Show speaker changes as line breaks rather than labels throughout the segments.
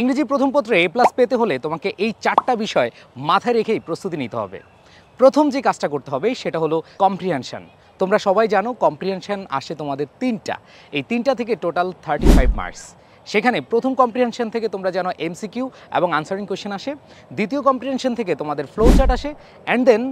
ইংরেজি প্রথম পত্রে এ প্লাস পেতে হলে তোমাকে এই চারটা বিষয় মাথায় রেখেই প্রস্তুতি নিতে হবে প্রথম যে কাজটা করতে হবে সেটা হলো কম্প্রিহেনশান তোমরা সবাই জানো কম্প্রিহেনশান আসে তোমাদের তিনটা এই তিনটা থেকে টোটাল থার্টি ফাইভ মার্কস সেখানে প্রথম কম্প্রিহেনশন থেকে তোমরা জানো এমসিকিউ এবং আনসারিং কোয়েশ্চেন আসে দ্বিতীয় কম্প্রিহেনশান থেকে তোমাদের ফ্লো চার্ট আসে অ্যান্ড দেন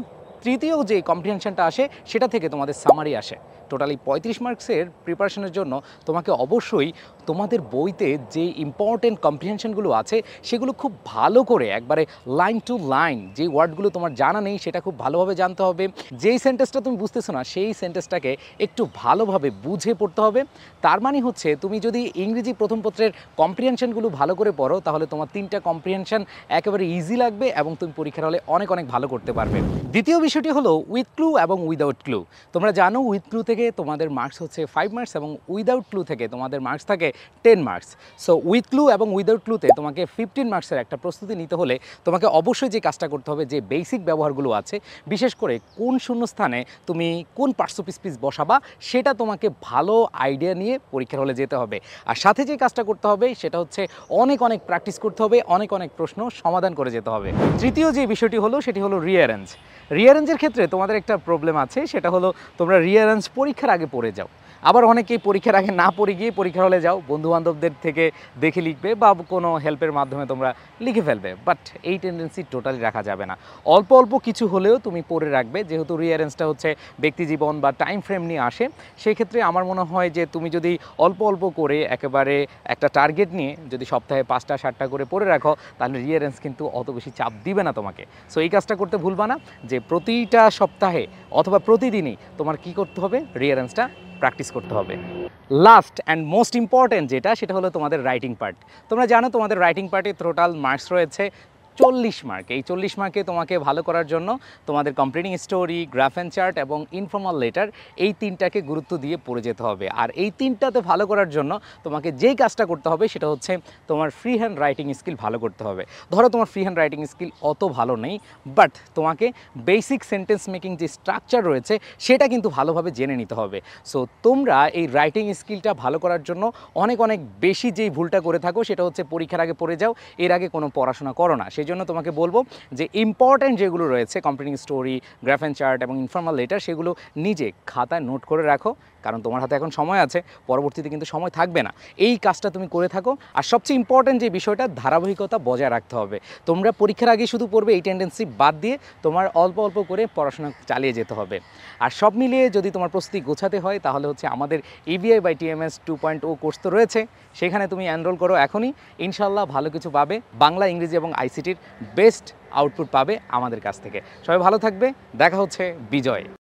তৃতীয় যে কম্প্রিহেনশনটা আসে সেটা থেকে তোমাদের সামারি আসে টোটালি পঁয়ত্রিশ মার্কসের প্রিপারেশনের জন্য তোমাকে অবশ্যই তোমাদের বইতে যে ইম্পর্টেন্ট কম্প্রিহেনশনগুলো আছে সেগুলো খুব ভালো করে একবারে লাইন টু লাইন যে ওয়ার্ডগুলো তোমার জানা নেই সেটা খুব ভালোভাবে জানতে হবে যেই সেন্টেন্সটা তুমি বুঝতেছো না সেই সেন্টেন্সটাকে একটু ভালোভাবে বুঝে পড়তে হবে তার মানে হচ্ছে তুমি যদি ইংরেজি প্রথম পত্রের কম্প্রিহেনশনগুলো ভালো করে পড়ো তাহলে তোমার তিনটা কম্প্রিহেনশন একেবারে ইজি লাগবে এবং তুমি পরীক্ষার হলে অনেক অনেক ভালো করতে পারবে দ্বিতীয় বিষয় বিষয়টি হলো উইথ ক্লু এবং উইদাউট ক্লু তোমরা জানো উইথ ক্লু থেকে তোমাদের মার্কস হচ্ছে ফাইভ মার্কস এবং উইদাউট ক্লু থেকে তোমাদের মার্কস থাকে ten marks so with clue এবং উইদাউট ক্লুতে তোমাকে ফিফটিন মার্কসের একটা প্রস্তুতি নিতে হলে তোমাকে অবশ্যই যে কাজটা করতে হবে যে বেসিক ব্যবহারগুলো আছে বিশেষ করে কোন শূন্যস্থানে তুমি কোন পার্সোপিস পিস বসাবা সেটা তোমাকে ভালো আইডিয়া নিয়ে পরীক্ষার হলে যেতে হবে আর সাথে যে কাজটা করতে হবে সেটা হচ্ছে অনেক অনেক প্র্যাকটিস করতে হবে অনেক অনেক প্রশ্ন সমাধান করে যেতে হবে তৃতীয় যে বিষয়টি হলো সেটি হলো রিয়ারেঞ্জ রিয়ারেঞ্জ রিয়ারেঞ্জের ক্ষেত্রে তোমাদের একটা প্রবলেম আছে সেটা হলো তোমরা রিয়ারেঞ্জ পরীক্ষার আগে পড়ে যাও আবার অনেকেই পরীক্ষার আগে না পড়ে গিয়ে পরীক্ষার হলে যাও বন্ধুবান্ধবদের থেকে দেখে লিখবে বা কোনো হেল্পের মাধ্যমে তোমরা লিখে ফেলবে বাট এই টেন্ডেন্সি টোটালি রাখা যাবে না অল্প অল্প কিছু হলেও তুমি পড়ে রাখবে যেহেতু রিয়ারেন্সটা হচ্ছে ব্যক্তি জীবন বা টাইম ফ্রেম নিয়ে আসে সেক্ষেত্রে আমার মনে হয় যে তুমি যদি অল্প অল্প করে একেবারে একটা টার্গেট নিয়ে যদি সপ্তাহে পাঁচটা সাতটা করে পড়ে রাখো তাহলে রিয়ারেন্স কিন্তু অত বেশি চাপ দিবে না তোমাকে সো এই কাজটা করতে ভুলবা না যে প্রতিটা সপ্তাহে অথবা প্রতিদিনই তোমার কি করতে হবে রিয়ারেন্সটা প্র্যাকটিস করতে হবে লাস্ট অ্যান্ড মোস্ট ইম্পর্ট্যান্ট যেটা সেটা হলো তোমাদের রাইটিং পার্ট তোমরা জানো তোমাদের রাইটিং পার্টে টোটাল মার্কস রয়েছে চল্লিশ মার্ক এই চল্লিশ মার্কে তোমাকে ভালো করার জন্য তোমাদের completing story graph and chart এবং ইনফর্মাল লেটার এই তিনটাকে গুরুত্ব দিয়ে পড়ে যেতে হবে আর এই তিনটাতে ভালো করার জন্য তোমাকে যেই কাজটা করতে হবে সেটা হচ্ছে তোমার ফ্রি হ্যান্ড রাইটিং স্কিল ভালো করতে হবে ধরো তোমার ফ্রি হ্যান্ড রাইটিং স্কিল অত ভালো নেই বাট তোমাকে বেসিক সেন্টেন্স মেকিং যে স্ট্রাকচার রয়েছে সেটা কিন্তু ভালোভাবে জেনে নিতে হবে সো তোমরা এই রাইটিং স্কিলটা ভালো করার জন্য অনেক অনেক বেশি যেই ভুলটা করে থাকো সেটা হচ্ছে পরীক্ষার আগে পড়ে যাও এর আগে কোনো পড়াশোনা করো না সেই জন্য তোমাকে বলবো যে ইম্পর্ট্যান্ট যেগুলো রয়েছে computing story graph and chart এবং ইনফর্মাল লেটার সেগুলো নিজে খাতায় নোট করে রাখো কারণ তোমার হাতে এখন সময় আছে পরবর্তীতে কিন্তু সময় থাকবে না এই কাজটা তুমি করে থাকো আর সবচেয়ে ইম্পর্ট্যান্ট যে বিষয়টা ধারাবাহিকতা বজায় রাখতে হবে তোমরা পরীক্ষার আগে শুধু পড়বে এই টেন্ডেন্সি বাদ দিয়ে তোমার অল্প অল্প করে পড়াশোনা চালিয়ে যেতে হবে আর সব মিলিয়ে যদি তোমার প্রস্তুতি গোছাতে হয় তাহলে হচ্ছে আমাদের ABI by TMS two point ও কোর্স তো রয়েছে সেখানে তুমি এনরোল করো এখনই ইনশাল্লাহ ভালো কিছু পাবে বাংলা ইংরেজি এবং আইসিটি কোয়ালিটির বেস্ট আউটপুট পাবে আমাদের কাছ থেকে সবাই ভালো থাকবে দেখা হচ্ছে বিজয়